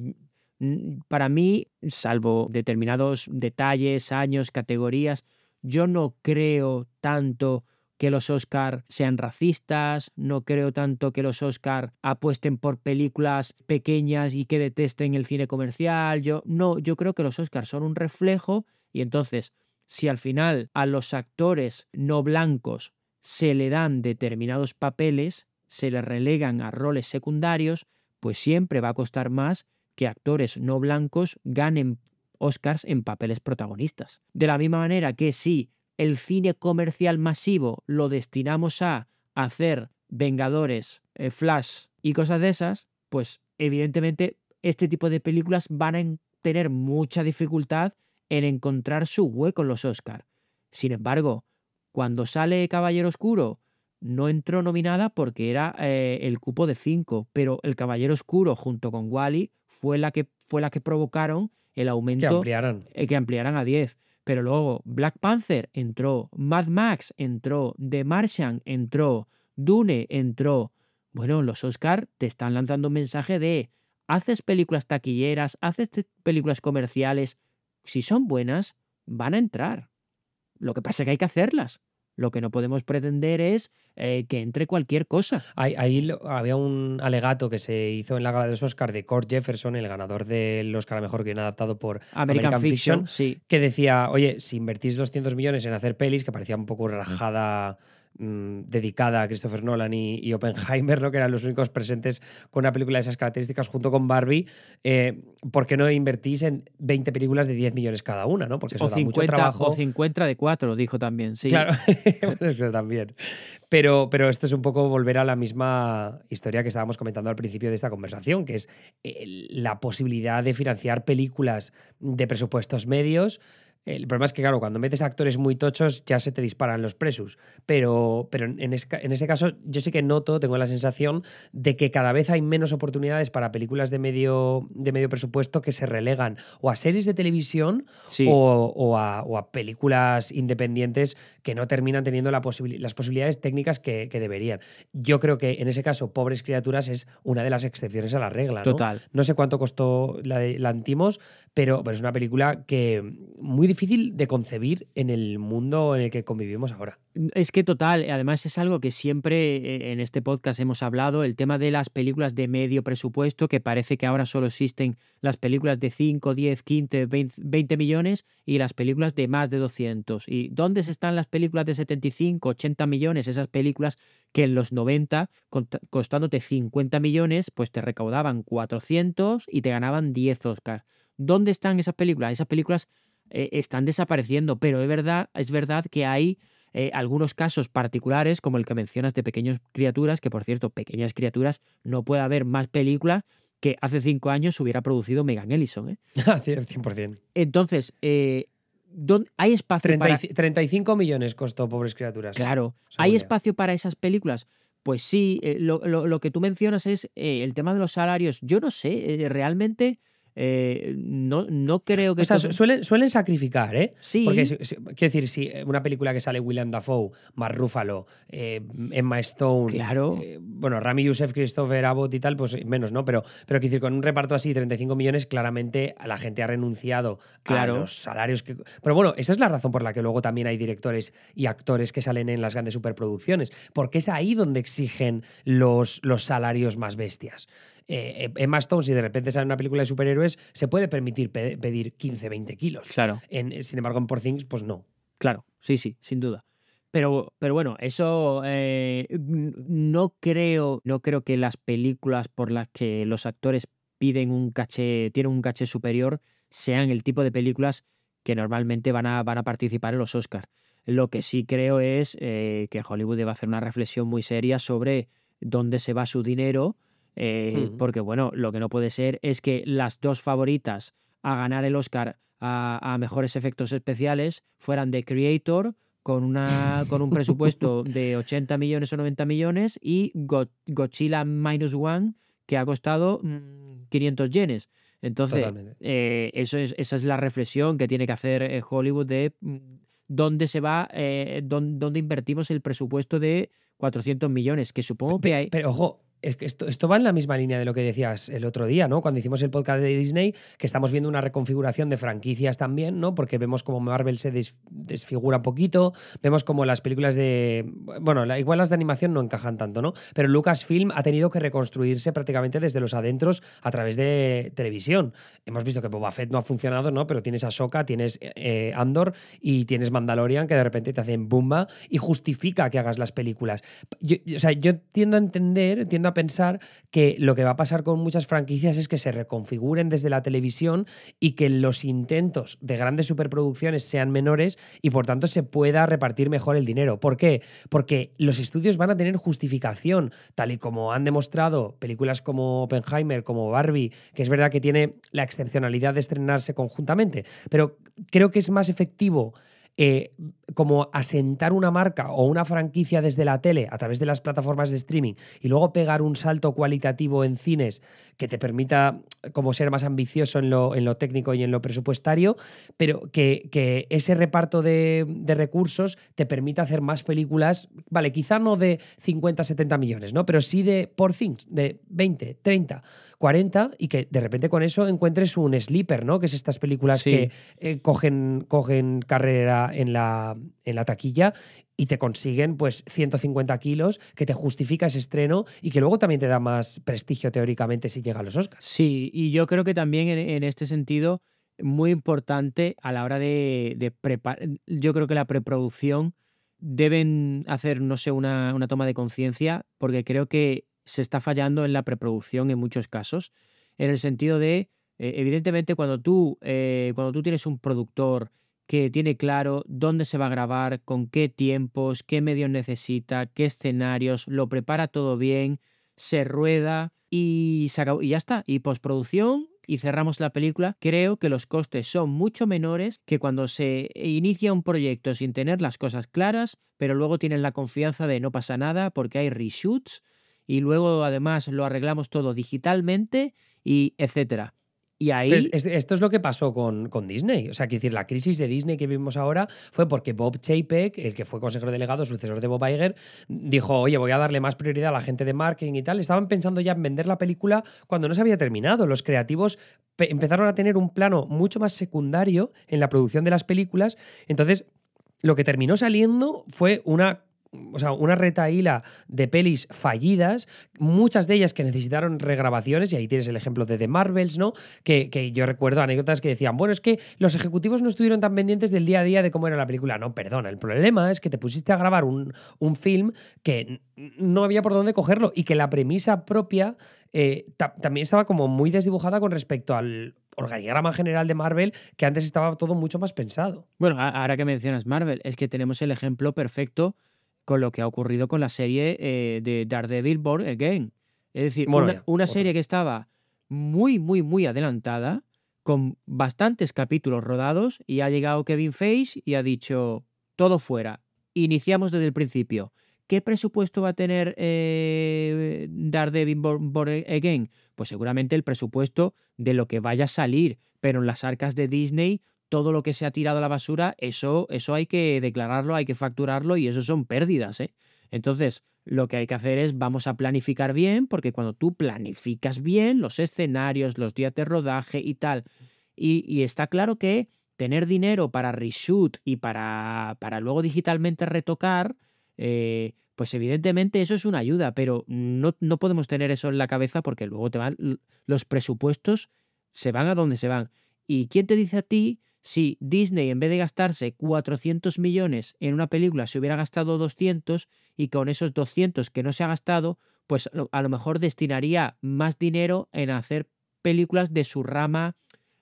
para mí, salvo determinados detalles, años, categorías, yo no creo tanto que los Oscars sean racistas, no creo tanto que los Oscars apuesten por películas pequeñas y que detesten el cine comercial. Yo no, yo creo que los Oscars son un reflejo y entonces si al final a los actores no blancos se le dan determinados papeles, se le relegan a roles secundarios, pues siempre va a costar más que actores no blancos ganen Oscars en papeles protagonistas. De la misma manera que si el cine comercial masivo lo destinamos a hacer Vengadores, eh, Flash y cosas de esas, pues evidentemente este tipo de películas van a tener mucha dificultad en encontrar su hueco en los Oscars. Sin embargo, cuando sale Caballero Oscuro no entró nominada porque era eh, el cupo de 5, pero el Caballero Oscuro junto con Wally fue la que, fue la que provocaron el aumento. Que ampliaran. Eh, que ampliaran a 10. Pero luego Black Panther entró, Mad Max entró, The Martian entró, Dune entró. Bueno, los Oscar te están lanzando un mensaje de haces películas taquilleras, haces películas comerciales. Si son buenas, van a entrar. Lo que pasa es que hay que hacerlas. Lo que no podemos pretender es eh, que entre cualquier cosa. Ahí, había un alegato que se hizo en la gala de los Oscars de Kurt Jefferson, el ganador del Oscar a Mejor Guion adaptado por American, Fiction, que decía, oye, si invertís 200 millones en hacer pelis, que parecía un poco rajada... Mm, dedicada a Christopher Nolan y, Oppenheimer, ¿no? que eran los únicos presentes con una película de esas características junto con Barbie, eh, ¿por qué no invertís en 20 películas de 10 millones cada una? ¿no? Porque eso da mucho trabajo. 50 de 4, dijo también, sí. Claro, eso también. Pero, pero esto es un poco volver a la misma historia que estábamos comentando al principio de esta conversación, que es eh, la posibilidad de financiar películas de presupuestos medios el problema es que, claro, cuando metes actores muy tochos ya se te disparan los presos. Pero, pero en, ese caso yo sí que noto, tengo la sensación de que cada vez hay menos oportunidades para películas de medio, de medio presupuesto que se relegan o a series de televisión o, a, películas independientes que no terminan teniendo la las posibilidades técnicas que, deberían. Yo creo que en ese caso, Pobres Criaturas es una de las excepciones a la regla. Total. No, sé cuánto costó la de Lantimos, pero, pero es una película que muy difícil difícil de concebir en el mundo en el que convivimos ahora. Es que total, además es algo que siempre eh, en este podcast hemos hablado, el tema de las películas de medio presupuesto, que parece que ahora solo existen las películas de 5, 10, 15, 20 millones y las películas de más de 200. ¿Y dónde están las películas de 75, 80 millones? Esas películas que en los 90, costándote 50 millones, pues te recaudaban 400 y te ganaban 10 Oscars. ¿Dónde están esas películas? Esas películas eh, están desapareciendo, pero es verdad, es verdad que hay eh, algunos casos particulares, como el que mencionas de pequeñas criaturas, que por cierto, pequeñas criaturas, no puede haber más películas que hace cinco años hubiera producido Megan Ellison. 100%. ¿eh? Ah, Entonces, ¿hay espacio para... 35 millones costó Pobres Criaturas. Claro. ¿Hay espacio para esas películas? Pues sí, lo, lo, que tú mencionas es el tema de los salarios. Yo no sé, realmente eh, no, no creo que... O suelen, sacrificar, ¿eh? Sí. quiero decir, si una película que sale William Dafoe, Mar eh, Emma Stone... Eh, bueno, Rami Youssef, Christopher Abbott y tal, pues menos, ¿no? Pero, pero quiero decir, con un reparto así, 35 millones, claramente la gente ha renunciado a los salarios que... Pero bueno, esa es la razón por la que luego también hay directores y actores que salen en las grandes superproducciones, porque es ahí donde exigen los, los salarios más bestias. Eh, eh, Emma Stone, si de repente sale una película de superhéroes, se puede permitir pedir 15, 20 kilos. Claro. sin embargo, en Por Things, pues no. Claro, sí, sí, sin duda. Pero, pero bueno, eso eh, no creo, no creo que las películas por las que los actores piden un caché, tienen un caché superior, sean el tipo de películas que normalmente van a, van a participar en los Oscars. Lo que sí creo es eh, que Hollywood debe hacer una reflexión muy seria sobre dónde se va su dinero eh, porque, bueno, lo que no puede ser es que las dos favoritas a ganar el Oscar a, mejores efectos especiales fueran The Creator, con, una, con un presupuesto de 80 millones o 90 millones y Godzilla Minus One que ha costado 500 mm, yenes. Entonces, eh, eso es, esa es la reflexión que tiene que hacer eh, Hollywood de mm, dónde se va, dónde, invertimos el presupuesto de 400 millones, que supongo que hay... pero ojo, esto, va en la misma línea de lo que decías el otro día, ¿no? Cuando hicimos el podcast de Disney, que estamos viendo una reconfiguración de franquicias también, ¿no? Porque vemos como Marvel se desfigura un poquito, vemos como las películas de. Bueno, igual las de animación no encajan tanto, ¿no? Pero Lucasfilm ha tenido que reconstruirse prácticamente desde los adentros a través de televisión. Hemos visto que Boba Fett no ha funcionado, ¿no? Pero tienes a tienes eh, Andor y tienes Mandalorian, que de repente te hacen boomba y justifica que hagas las películas. o sea, yo tiendo a entender, tiendo a pensar que lo que va a pasar con muchas franquicias es que se reconfiguren desde la televisión y que los intentos de grandes superproducciones sean menores y por tanto se pueda repartir mejor el dinero. ¿Por qué? Porque los estudios van a tener justificación, tal y como han demostrado películas como Oppenheimer, como Barbie, que es verdad que tiene la excepcionalidad de estrenarse conjuntamente, pero creo que es más efectivo eh, como asentar una marca o una franquicia desde la tele a través de las plataformas de streaming y luego pegar un salto cualitativo en cines que te permita eh, como ser más ambicioso en lo, en lo técnico y en lo presupuestario, pero que, que ese reparto de, recursos te permita hacer más películas, vale, quizá no de 50, 70 millones, ¿no? Pero sí de por cines de 20, 30, 40 y que de repente con eso encuentres un sleeper, ¿no? Que es estas películas que eh, cogen, cogen carrera en, la, en la taquilla y te consiguen pues 150 kilos que te justifica ese estreno y que luego también te da más prestigio teóricamente si llega a los Oscars. Sí, y yo creo que también en, este sentido muy importante a la hora de, preparar, yo creo que la preproducción deben hacer, no sé, una, toma de conciencia porque creo que se está fallando en la preproducción en muchos casos, en el sentido de, eh, evidentemente, cuando tú, eh, cuando tú tienes un productor que tiene claro dónde se va a grabar, con qué tiempos, qué medios necesita, qué escenarios, lo prepara todo bien, se rueda y, y ya está. Y postproducción y cerramos la película, creo que los costes son mucho menores que cuando se inicia un proyecto sin tener las cosas claras, pero luego tienen la confianza de no pasa nada porque hay reshoots y luego además lo arreglamos todo digitalmente y etcétera ahí... esto es lo que pasó con, con Disney. O sea, quiero decir, la crisis de Disney que vimos ahora fue porque Bob Chapek, el que fue consejero delegado, sucesor de Bob Iger, dijo, oye, voy a darle más prioridad a la gente de marketing y tal. Estaban pensando ya en vender la película cuando no se había terminado. Los creativos empezaron a tener un plano mucho más secundario en la producción de las películas. Entonces, lo que terminó saliendo fue una o sea, una retaíla de pelis fallidas, muchas de ellas que necesitaron regrabaciones, y ahí tienes el ejemplo de The Marvels, ¿no? Que, yo recuerdo anécdotas que decían, bueno, es que los ejecutivos no estuvieron tan pendientes del día a día de cómo era la película. No, perdona, el problema es que te pusiste a grabar un, film que no había por dónde cogerlo y que la premisa propia eh, también estaba como muy desdibujada con respecto al organigrama general de Marvel, que antes estaba todo mucho más pensado. Bueno, ahora que mencionas Marvel, es que tenemos el ejemplo perfecto con lo que ha ocurrido con la serie eh, de Daredevil Born Again. Es decir, una, serie que estaba muy, muy, muy adelantada, con bastantes capítulos rodados, y ha llegado Kevin Feige y ha dicho, todo fuera, iniciamos desde el principio. ¿Qué presupuesto va a tener eh, Daredevil Born Again? Pues seguramente el presupuesto de lo que vaya a salir, pero en las arcas de Disney todo lo que se ha tirado a la basura, eso, eso hay que declararlo, hay que facturarlo y eso son pérdidas. ¿eh? Entonces, lo que hay que hacer es vamos a planificar bien, porque cuando tú planificas bien los escenarios, los días de rodaje y tal, y, está claro que tener dinero para reshoot y para, para luego digitalmente retocar, eh, pues evidentemente eso es una ayuda, pero no, no podemos tener eso en la cabeza porque luego te van los presupuestos se van a donde se van. ¿Y quién te dice a ti si Disney, en vez de gastarse 400 millones en una película, se hubiera gastado 200 y con esos 200 que no se ha gastado, pues a lo mejor destinaría más dinero en hacer películas de su rama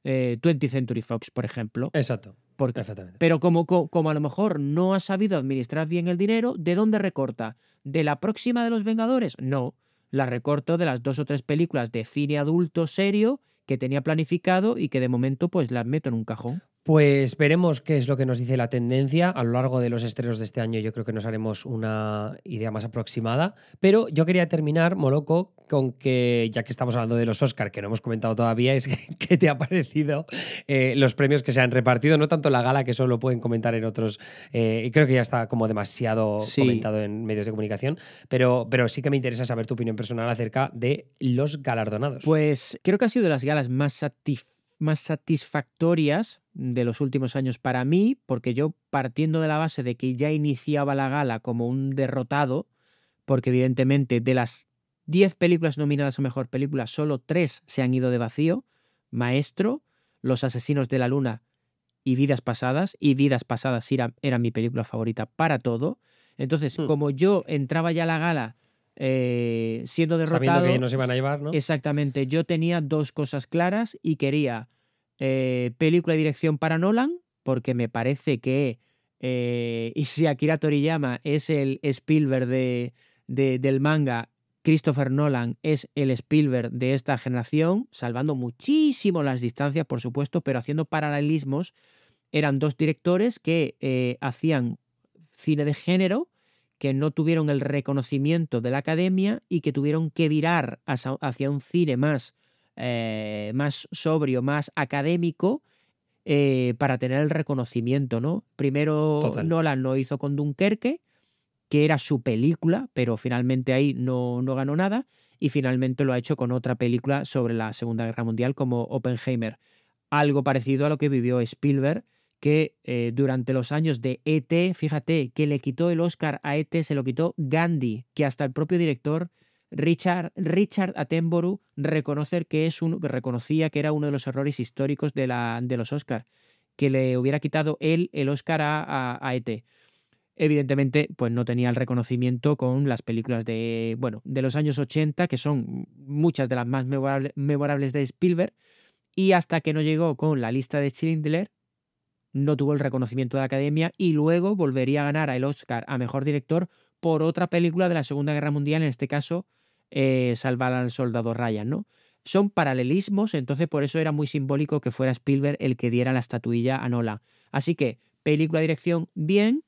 20th eh, Century Fox, por ejemplo. Exacto. Exactamente. Pero como, como a lo mejor no ha sabido administrar bien el dinero, ¿de dónde recorta? ¿De la próxima de los Vengadores? No, la recorto de las dos o tres películas de cine adulto serio que tenía planificado y que de momento pues las meto en un cajón. Pues veremos qué es lo que nos dice la tendencia. A lo largo de los estrenos de este año yo creo que nos haremos una idea más aproximada. Pero yo quería terminar, Moloco, con que, ya que estamos hablando de los Oscars que no hemos comentado todavía, es qué te ha parecido eh, los premios que se han repartido, no tanto la gala, que solo pueden comentar en otros, y eh, creo que ya está como demasiado comentado en medios de comunicación, pero, pero sí que me interesa saber tu opinión personal acerca de los galardonados. Pues creo que ha sido de las galas más, más satisfactorias de los últimos años para mí, porque yo partiendo de la base de que ya iniciaba la gala como un derrotado, porque evidentemente de las 10 películas nominadas a Mejor Película, solo 3 se han ido de vacío, Maestro, Los Asesinos de la Luna y Vidas Pasadas, y Vidas Pasadas era, mi película favorita para todo. Entonces, hmm. como yo entraba ya a la gala eh, siendo derrotado... Sabiendo que nos iban a llevar, ¿no? Exactamente, yo tenía dos cosas claras y quería eh, película y dirección para Nolan, porque me parece que eh, y si Akira Toriyama es el Spielberg de, del manga, Christopher Nolan es el Spielberg de esta generación, salvando muchísimo las distancias, por supuesto, pero haciendo paralelismos. Eran dos directores que eh, hacían cine de género, que no tuvieron el reconocimiento de la academia y que tuvieron que virar hacia un cine más eh, más sobrio, más académico, eh, para tener el reconocimiento, ¿no? Primero Nolan lo hizo con Dunkerque, que era su película, pero finalmente ahí no, no ganó nada, y finalmente lo ha hecho con otra película sobre la Segunda Guerra Mundial como Oppenheimer, algo parecido a lo que vivió Spielberg que eh, durante los años de ET, fíjate, que le quitó el Oscar a ET, se lo quitó Gandhi, que hasta el propio director Richard, Richard Attenborough reconocer que es un, reconocía que era uno de los errores históricos de, la, de los Oscars, que le hubiera quitado él el Oscar a, a, ET evidentemente, pues no tenía el reconocimiento con las películas de, bueno, de los años 80, que son muchas de las más memorables de Spielberg, y hasta que no llegó con la lista de Schindler, no tuvo el reconocimiento de la academia y luego volvería a ganar el Oscar a mejor director por otra película de la Segunda Guerra Mundial, en este caso, eh, Salvar al Soldado Ryan, ¿no? Son paralelismos, entonces por eso era muy simbólico que fuera Spielberg el que diera la estatuilla a Nola. Así que, película, dirección, bien.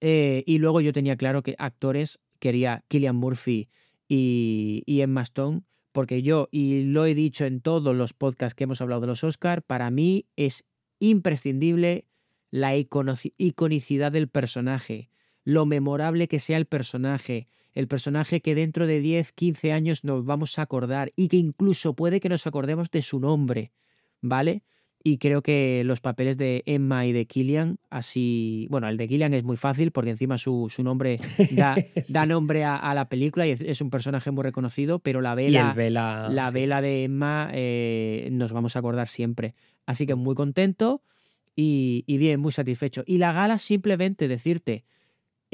Eh, y luego yo tenía claro que actores quería Killian Murphy y, y Emma Stone, porque yo, y lo he dicho en todos los podcasts que hemos hablado de los Oscars... para mí es imprescindible la iconicidad del personaje lo memorable que sea el personaje, el personaje que dentro de 10, 15 años nos vamos a acordar y que incluso puede que nos acordemos de su nombre, ¿vale? Y creo que los papeles de Emma y de Killian, así, bueno, el de Killian es muy fácil porque encima su, nombre da, nombre a, la película y es, un personaje muy reconocido, pero la vela, la vela de Emma eh, nos vamos a acordar siempre. Así que muy contento y, y bien, muy satisfecho. Y la gala simplemente decirte,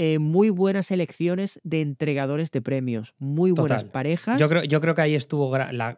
eh, muy buenas elecciones de entregadores de premios, muy buenas parejas. Yo creo, yo creo, que ahí estuvo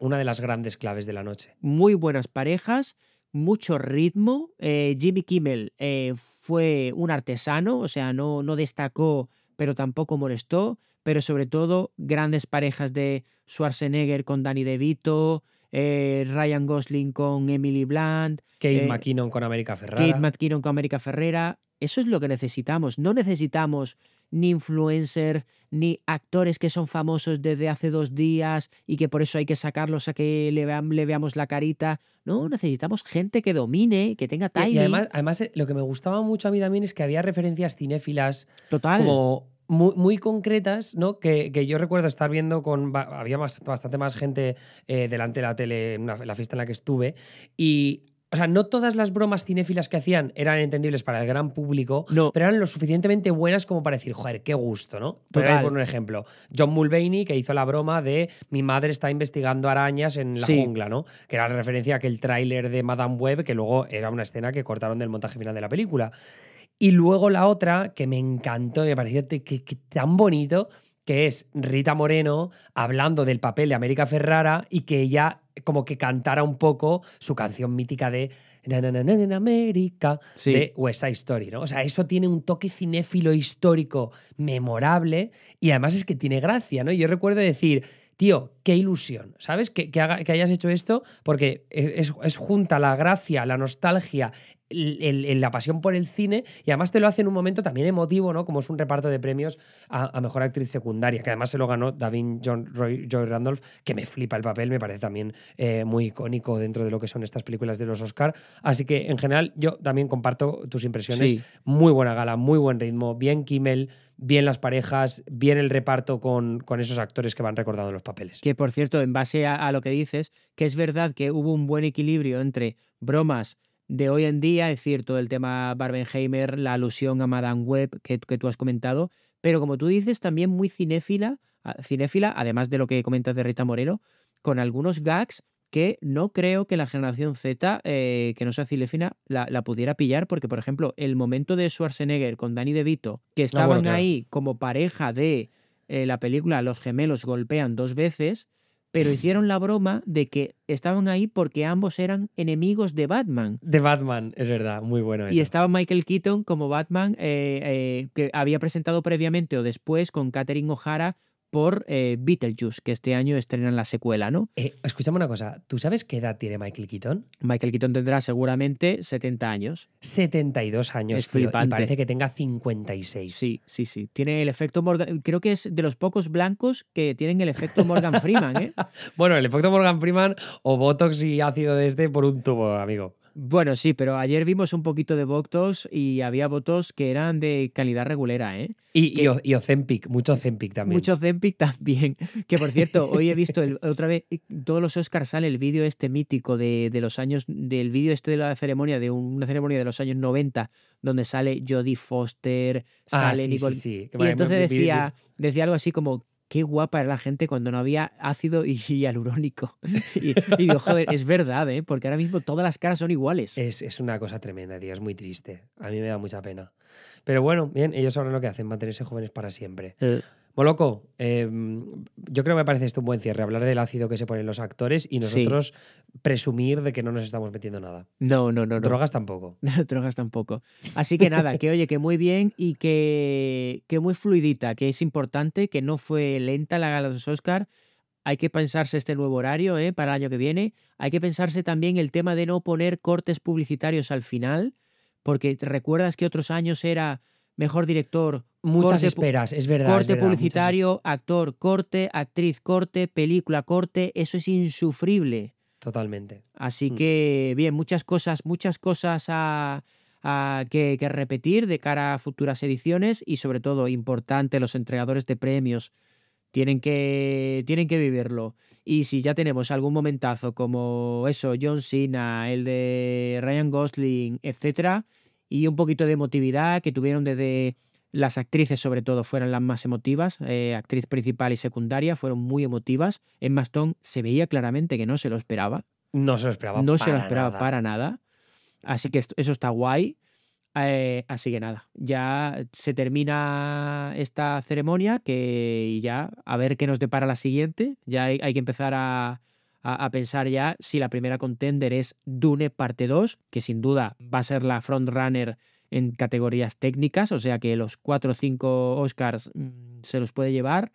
una de las grandes claves de la noche. Muy buenas parejas, mucho ritmo. Eh, Jimmy Kimmel eh, fue un artesano, o sea, no, no destacó, pero tampoco molestó. Pero sobre todo, grandes parejas de Schwarzenegger con Danny DeVito, Ryan Gosling con Emily Blunt, Kate McKinnon con América Ferrera. Kate McKinnon con América Ferrera, eso es lo que necesitamos. No necesitamos ni influencers, ni actores que son famosos desde hace dos días y que por eso hay que sacarlos a que le, veamos la carita. No, necesitamos gente que domine, que tenga timing. Y, además, además, eh, lo que me gustaba mucho a mí también es que había referencias cinéfilas. Como muy, muy, concretas, ¿no? Que, que, yo recuerdo estar viendo con. Había bastante más gente eh, delante de la tele en la fiesta en la que estuve. Y o sea, no todas las bromas cinéfilas que hacían eran entendibles para el gran público, pero eran lo suficientemente buenas como para decir, joder, qué gusto, ¿no? por un ejemplo. John Mulvaney, que hizo la broma de mi madre está investigando arañas en la jungla, ¿no? Que era la referencia a aquel tráiler de Madame Web, que luego era una escena que cortaron del montaje final de la película. Y luego la otra, que me encantó, y me pareció tan bonito, que es Rita Moreno hablando del papel de América Ferrara y que ella como que cantara un poco su canción mítica de en América de West Side Story, ¿no? O sea, eso tiene un toque cinéfilo histórico memorable y además es que tiene gracia, ¿no? Yo recuerdo decir, tío, qué ilusión, ¿sabes? Que, hayas hecho esto porque e, es, es, junta la gracia, la nostalgia, el, la pasión por el cine y además te lo hace en un momento también emotivo, ¿no? Como es un reparto de premios a, mejor actriz secundaria, que además se lo ganó David John Roy, Joy Randolph, que me flipa el papel, me parece también eh, muy icónico dentro de lo que son estas películas de los Oscar. Así que en general yo también comparto tus impresiones. Muy buena gala, muy buen ritmo, bien Kimmel, bien las parejas, bien el reparto con, con, esos actores que van recordando los papeles. Que por cierto, en base a, a, lo que dices, que es verdad que hubo un buen equilibrio entre bromas de hoy en día. Es cierto, el tema Barbenheimer, la alusión a Madame Webb que, tú has comentado, pero como tú dices, también muy cinéfila, ah, cinéfila, además de lo que comentas de Rita Moreno, con algunos gags que no creo que la generación Z, eh, que no sea cinéfila, la, pudiera pillar, porque, por ejemplo, el momento de Schwarzenegger con Danny DeVito, que ah, estaban ahí como pareja de eh, la película Los gemelos golpean dos veces, pero hicieron la broma de que estaban ahí porque ambos eran enemigos de Batman. De Batman, es verdad, muy bueno. Eso. Y estaba Michael Keaton como Batman, eh, eh, que había presentado previamente o después con Catherine O'Hara por eh, Beetlejuice, que este año estrenan la secuela, ¿no? Eh, escúchame una cosa, ¿tú sabes qué edad tiene Michael Keaton? Michael Keaton tendrá seguramente 70 años. 72 años, es Y parece que tenga 56. Sí, sí, sí. Tiene el efecto Morgan. Creo que es de los pocos blancos que tienen el efecto Morgan Freeman, ¿eh? bueno, el efecto Morgan Freeman o Botox y ácido de este por un tubo, amigo. Bueno, sí, pero ayer vimos un poquito de votos y había votos que eran de calidad regulera, ¿eh? Y, que, mucho Ozempic también. Mucho Ozempic también. Que por cierto, hoy he visto otra vez, todos los Oscars sale el vídeo este mítico de, los años, del vídeo este de la ceremonia, de una ceremonia de los años 90, donde sale Jodie Foster, ah, sale ah, Y entonces decía, decía algo así como qué guapa era la gente cuando no había ácido y hialurónico. Y, digo, joder, es verdad, ¿eh? porque ahora mismo todas las caras son iguales. Es, una cosa tremenda, tío, es muy triste. A mí me da mucha pena. Pero bueno, bien, ellos ahora lo que hacen, es mantenerse jóvenes para siempre. Eh. Moloco, em, yo creo que me parece esto un buen cierre, hablar del ácido que se ponen los actores y nosotros presumir de que no nos estamos metiendo nada. No, no, no. Drogas tampoco. No, drogas tampoco. Así que nada, que oye, que muy bien y que, que muy fluidita, que es importante, que no fue lenta la gala de los Oscar. Hay que pensarse este nuevo horario eh, para el año que viene. Hay que pensarse también el tema de no poner cortes publicitarios al final, porque recuerdas que otros años era mejor director. Muchas esperas, es verdad. Corte publicitario, actor, corte, actriz, corte, película, corte. Eso es insufrible. Totalmente. Así mm. que, bien, muchas cosas, muchas cosas a, que, repetir de cara a futuras ediciones y, sobre todo, importante, los entregadores de premios tienen que, tienen que vivirlo. Y si ya tenemos algún momentazo como eso, John Cena, el de Ryan Gosling, etcétera, y un poquito de emotividad que tuvieron desde las actrices, sobre todo, fueron las más emotivas, eh, actriz principal y secundaria, fueron muy emotivas. En Maston se veía claramente que no se lo esperaba. No se lo esperaba. No se lo esperaba para nada. Así que eso está guay. Eh, así que nada, ya se termina esta ceremonia que ya a ver qué nos depara la siguiente. Ya hay que empezar a, a, pensar ya si la primera contender es Dune parte 2, que sin duda va a ser la frontrunner en categorías técnicas, o sea que los 4 o 5 Oscars mm, se los puede llevar.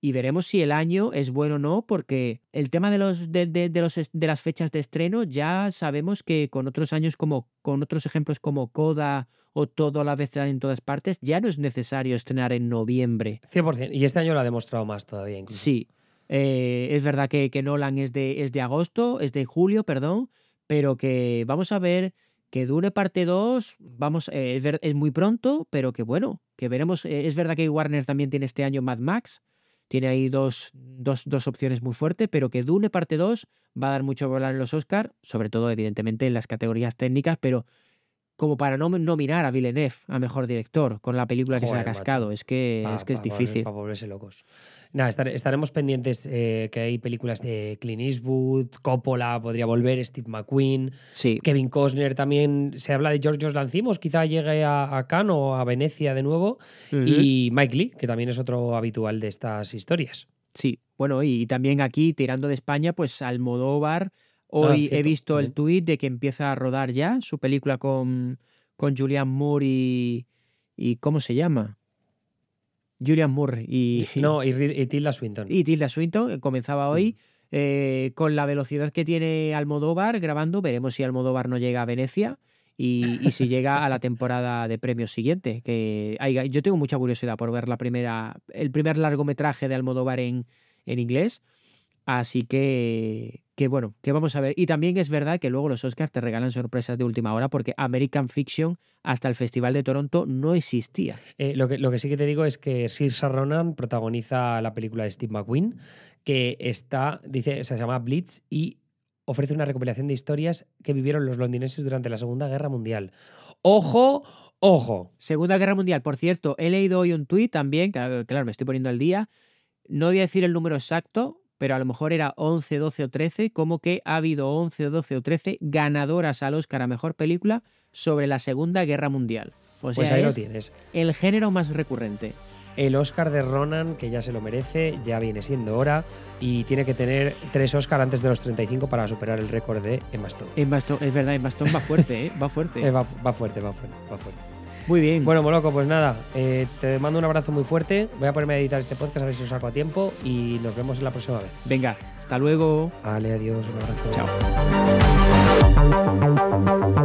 Y veremos si el año es bueno o no, porque el tema de, los, de, los, de las fechas de estreno ya sabemos que con otros años como, con otros ejemplos como Coda o todo a la vez en todas partes, ya no es necesario estrenar en noviembre. 100%, y este año lo ha demostrado más todavía. Incluso. Sí, eh, es verdad que, Nolan es de, es de agosto, es de julio, perdón, pero que vamos a ver que Dune parte 2, vamos, eh, es, es, muy pronto, pero que bueno, que veremos. Eh, es verdad que Warner también tiene este año Mad Max, tiene ahí dos, dos, dos opciones muy fuertes, pero que Dune parte 2 va a dar mucho volar en los Oscars, sobre todo evidentemente en las categorías técnicas, pero como para no nominar a Villeneuve a mejor director con la película que se ha cascado. Es que, es, que es difícil. Para volverse locos. Nada, estaremos pendientes eh, que hay películas de Clint Eastwood, Coppola podría volver, Steve McQueen, Kevin Costner también. Se habla de George Lancimos, quizá llegue a, Cannes o a Venecia de nuevo. Y Mike Lee, que también es otro habitual de estas historias. Sí, bueno, y también aquí, tirando de España, pues Almodóvar Ah, hoy he visto el tuit de que empieza a rodar ya su película con, con Julian Moore y, ¿Cómo se llama? Julian Moore y. No, y, Tilda Swinton. Y Tilda Swinton comenzaba hoy. Mm. Eh, con la velocidad que tiene Almodóvar grabando, veremos si Almodóvar no llega a Venecia y, si llega a la temporada de premios siguiente. Que yo tengo mucha curiosidad por ver la primera, el primer largometraje de Almodóvar en, en inglés. Así que que bueno, que vamos a ver. Y también es verdad que luego los Oscars te regalan sorpresas de última hora porque American Fiction hasta el Festival de Toronto no existía. Eh, lo, que, lo que sí que te digo es que Sir Ronan protagoniza la película de Steve McQueen, que está, dice, se llama Blitz y ofrece una recopilación de historias que vivieron los londinenses durante la Segunda Guerra Mundial. ¡Ojo! ¡Ojo! Segunda Guerra Mundial. Por cierto, he leído hoy un tuit también, claro, claro me estoy poniendo al día. No voy a decir el número exacto, pero a lo mejor era 11, 12 o 13, como que ha habido 11, 12 o 13 ganadoras al Oscar a Mejor Película sobre la Segunda Guerra Mundial. pues ahí lo tienes. El género más recurrente. El Oscar de Ronan, que ya se lo merece, ya viene siendo hora y tiene que tener tres Oscar antes de los 35 para superar el récord de Emma Stone. es verdad, Emma va fuerte, ¿eh? eh va fuerte. va fuerte, va fuerte, va fuerte. Muy bien. Bueno, Moloco, pues nada, eh, te mando un abrazo muy fuerte. Voy a ponerme a editar este podcast a ver si os saco a tiempo y nos vemos en la próxima vez. Venga, hasta luego. Vale, adiós, un abrazo. Chao.